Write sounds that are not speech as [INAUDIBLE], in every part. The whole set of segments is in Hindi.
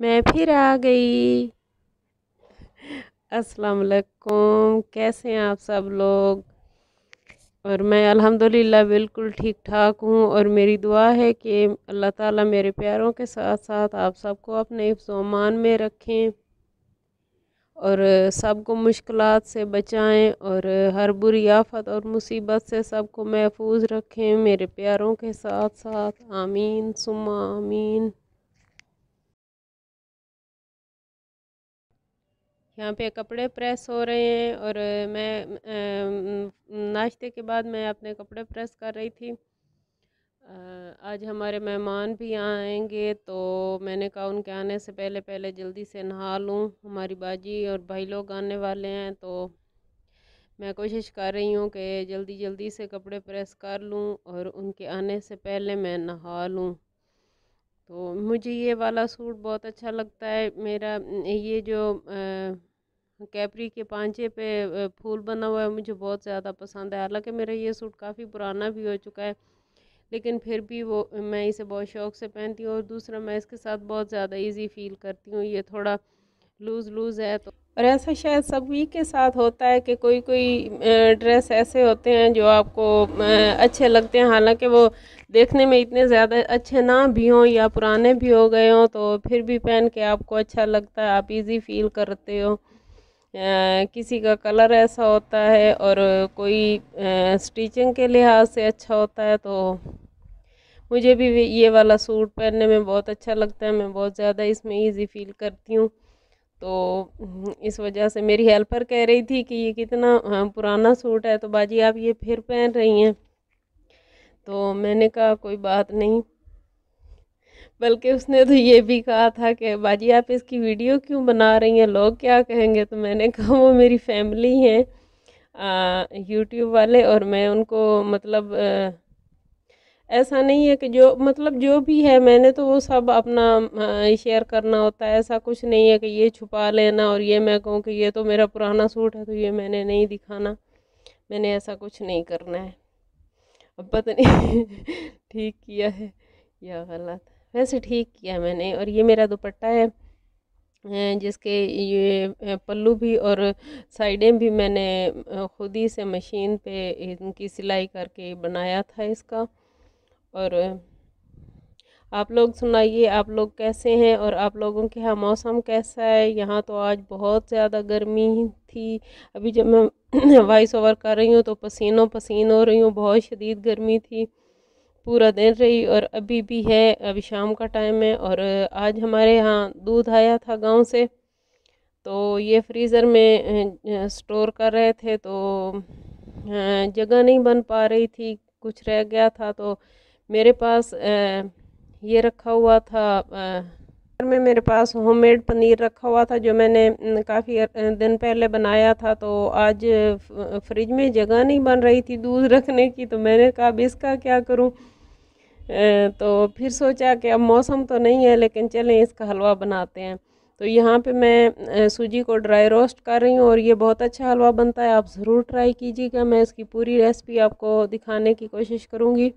मैं फिर आ गई अस्सलाम वालेकुम कैसे हैं आप सब लोग और मैं अल्हम्दुलिल्लाह बिल्कुल ठीक ठाक हूँ और मेरी दुआ है कि अल्लाह ताला मेरे प्यारों के साथ साथ आप सबको अपने हिफ्जोमान में रखें और सबको मुश्किल से बचाएं और हर बुरी आफत और मुसीबत से सबको महफूज रखें मेरे प्यारों के साथ साथ आमीन सुमा आमीन यहाँ पे कपड़े प्रेस हो रहे हैं और मैं नाश्ते के बाद मैं अपने कपड़े प्रेस कर रही थी आज हमारे मेहमान भी आएंगे तो मैंने कहा उनके आने से पहले पहले जल्दी से नहा लूँ हमारी बाजी और भाई लोग आने वाले हैं तो मैं कोशिश कर रही हूँ कि जल्दी जल्दी से कपड़े प्रेस कर लूँ और उनके आने से पहले मैं नहा लूँ तो मुझे ये वाला सूट बहुत अच्छा लगता है मेरा ये जो आ, कैपरी के पांचे पे फूल बना हुआ है मुझे बहुत ज़्यादा पसंद है हालांकि मेरा ये सूट काफ़ी पुराना भी हो चुका है लेकिन फिर भी वो मैं इसे बहुत शौक़ से पहनती हूँ और दूसरा मैं इसके साथ बहुत ज़्यादा इजी फील करती हूँ ये थोड़ा लूज़ लूज़ है तो और ऐसा शायद सभी के साथ होता है कि कोई कोई ड्रेस ऐसे होते हैं जो आपको अच्छे लगते हैं हालांकि वो देखने में इतने ज़्यादा अच्छे ना भी हों या पुराने भी हो गए हों तो फिर भी पहन के आपको अच्छा लगता है आप इजी फील करते हो किसी का कलर ऐसा होता है और कोई स्टिचिंग के लिहाज से अच्छा होता है तो मुझे भी ये वाला सूट पहनने में बहुत अच्छा लगता है मैं बहुत ज़्यादा इसमें ईज़ी फील करती हूँ तो हम्म, इस वजह से मेरी हेल्पर कह रही थी कि ये कितना पुराना सूट है तो बाजी आप ये फिर पहन रही हैं तो मैंने कहा कोई बात नहीं बल्कि उसने तो ये भी कहा था कि बाजी आप इसकी वीडियो क्यों बना रही हैं लोग क्या कहेंगे तो मैंने [LAUGHS] कहा वो मेरी फैमिली हैं यूट्यूब वाले और मैं उनको मतलब आ, ऐसा नहीं है कि जो मतलब जो भी है मैंने तो वो सब अपना शेयर करना होता है ऐसा कुछ नहीं है कि ये छुपा लेना और ये मैं कहूँ कि ये तो मेरा पुराना सूट है तो ये मैंने नहीं दिखाना मैंने ऐसा कुछ नहीं करना है अब पता नहीं [LAUGHS] ठीक किया है या गलत वैसे ठीक किया मैंने और ये मेरा दुपट्टा है जिसके ये पल्लू भी और साइडें भी मैंने खुद ही से मशीन पे इनकी सिलाई करके बनाया था इसका और आप लोग सुनाइए आप लोग कैसे हैं और आप लोगों के यहाँ मौसम कैसा है यहाँ तो आज बहुत ज़्यादा गर्मी थी अभी जब मैं वॉइस [CLEARS THROAT] ओवर कर रही हूँ तो पसीनों पसीन हो रही हूँ बहुत शदीद गर्मी थी पूरा दिन रही और अभी भी है अभी शाम का टाइम है और आज हमारे यहाँ दूध आया था गांव से तो ये फ्रीज़र में स्टोर कर रहे थे तो जगह नहीं बन पा रही थी कुछ रह गया था तो मेरे पास ये रखा हुआ था में मेरे पास होममेड पनीर रखा हुआ था जो मैंने काफ़ी दिन पहले बनाया था तो आज फ्रिज में जगह नहीं बन रही थी दूध रखने की तो मैंने कहा अब इसका क्या करूं तो फिर सोचा कि अब मौसम तो नहीं है लेकिन चलें इसका हलवा बनाते हैं तो यहाँ पे मैं सूजी को ड्राई रोस्ट कर रही हूँ और ये बहुत अच्छा हलवा बनता है आप ज़रूर ट्राई कीजिएगा मैं इसकी पूरी रेसिपी आपको दिखाने की कोशिश करूँगी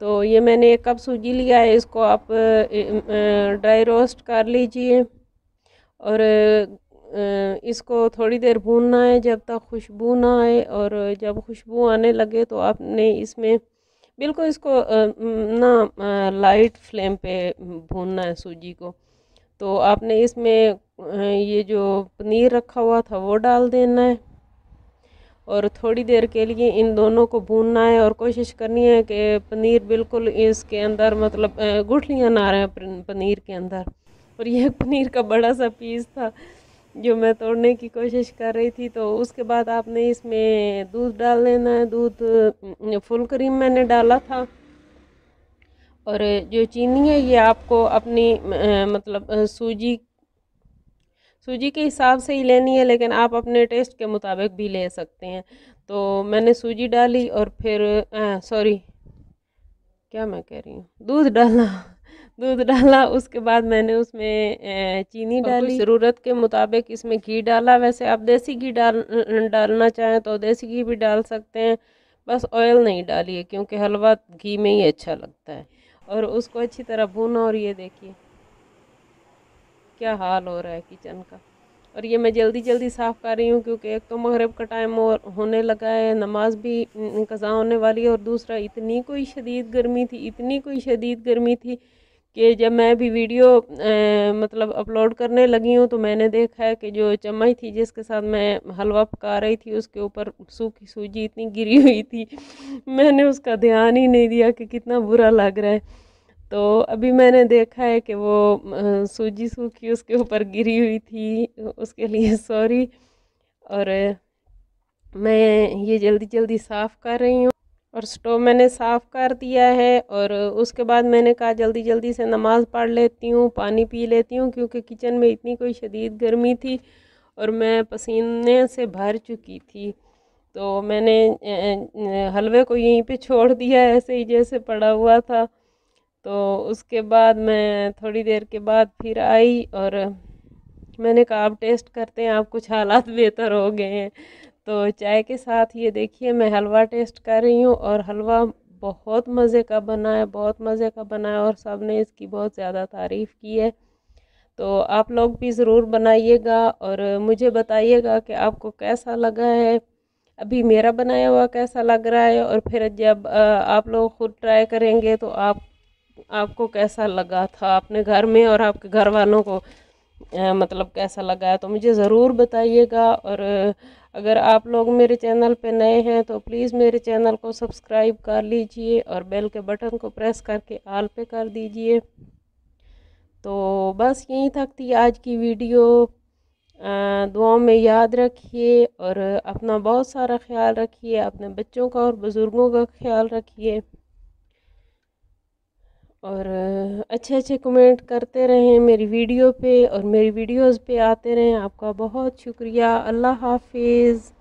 तो ये मैंने एक कप सूजी लिया है इसको आप ड्राई रोस्ट कर लीजिए और इसको थोड़ी देर भूनना है जब तक खुशबू ना आए और जब खुशबू आने लगे तो आपने इसमें बिल्कुल इसको ना लाइट फ्लेम पे भूनना है सूजी को तो आपने इसमें ये जो पनीर रखा हुआ था वो डाल देना है और थोड़ी देर के लिए इन दोनों को भूनना है और कोशिश करनी है कि पनीर बिल्कुल इसके अंदर मतलब गुठलियाँ ना रहे हैं पनीर के अंदर और यह पनीर का बड़ा सा पीस था जो मैं तोड़ने की कोशिश कर रही थी तो उसके बाद आपने इसमें दूध डाल लेना है दूध फुल क्रीम मैंने डाला था और जो चीनी है ये आपको अपनी मतलब सूजी सूजी के हिसाब से ही लेनी है लेकिन आप अपने टेस्ट के मुताबिक भी ले सकते हैं तो मैंने सूजी डाली और फिर सॉरी क्या मैं कह रही हूँ दूध डाला दूध डाला उसके बाद मैंने उसमें चीनी डाली ज़रूरत के मुताबिक इसमें घी डाला वैसे आप देसी घी डाल डालना चाहें तो देसी घी भी डाल सकते हैं बस ऑयल नहीं डालिए क्योंकि हलवा घी में ही अच्छा लगता है और उसको अच्छी तरह भूना और ये देखिए क्या हाल हो रहा है किचन का और ये मैं जल्दी जल्दी साफ़ कर रही हूँ क्योंकि एक तो मगरब का टाइम और होने लगा है नमाज भी कज़ा होने वाली है और दूसरा इतनी कोई शदीद गर्मी थी इतनी कोई शदीद गर्मी थी कि जब मैं भी वीडियो आ, मतलब अपलोड करने लगी हूँ तो मैंने देखा है कि जो चम्मच थी जिसके साथ मैं हलवा पका रही थी उसके ऊपर सूखी सूजी इतनी गिरी हुई थी मैंने उसका ध्यान ही नहीं दिया कि कितना बुरा लग रहा है तो अभी मैंने देखा है कि वो सूजी सूखी उसके ऊपर गिरी हुई थी उसके लिए सॉरी और मैं ये जल्दी जल्दी साफ़ कर रही हूँ और स्टोव मैंने साफ़ कर दिया है और उसके बाद मैंने कहा जल्दी जल्दी से नमाज़ पढ़ लेती हूँ पानी पी लेती हूँ क्योंकि किचन में इतनी कोई शदीद गर्मी थी और मैं पसीने से भर चुकी थी तो मैंने हलवे को यहीं पे छोड़ दिया ऐसे ही जैसे पड़ा हुआ था तो उसके बाद मैं थोड़ी देर के बाद फिर आई और मैंने कहा आप टेस्ट करते हैं आप कुछ हालात बेहतर हो गए हैं तो चाय के साथ ये देखिए मैं हलवा टेस्ट कर रही हूँ और हलवा बहुत मज़े का बना है बहुत मज़े का बना है और सब ने इसकी बहुत ज़्यादा तारीफ़ की है तो आप लोग भी ज़रूर बनाइएगा और मुझे बताइएगा कि आपको कैसा लगा है अभी मेरा बनाया हुआ कैसा लग रहा है और फिर जब आप लोग ख़ुद ट्राई करेंगे तो आप आपको कैसा लगा था अपने घर में और आपके घर वालों को मतलब कैसा लगा है तो मुझे ज़रूर बताइएगा और अगर आप लोग मेरे चैनल पर नए हैं तो प्लीज़ मेरे चैनल को सब्सक्राइब कर लीजिए और बेल के बटन को प्रेस करके आल पे कर दीजिए तो बस यहीं तक थी आज की वीडियो दुआओं में याद रखिए और अपना बहुत सारा ख्याल रखिए अपने बच्चों का और बुज़ुर्गों का ख्याल रखिए और अच्छे अच्छे कमेंट करते रहें मेरी वीडियो पे और मेरी वीडियोस पे आते रहें आपका बहुत शुक्रिया अल्लाह हाफिज़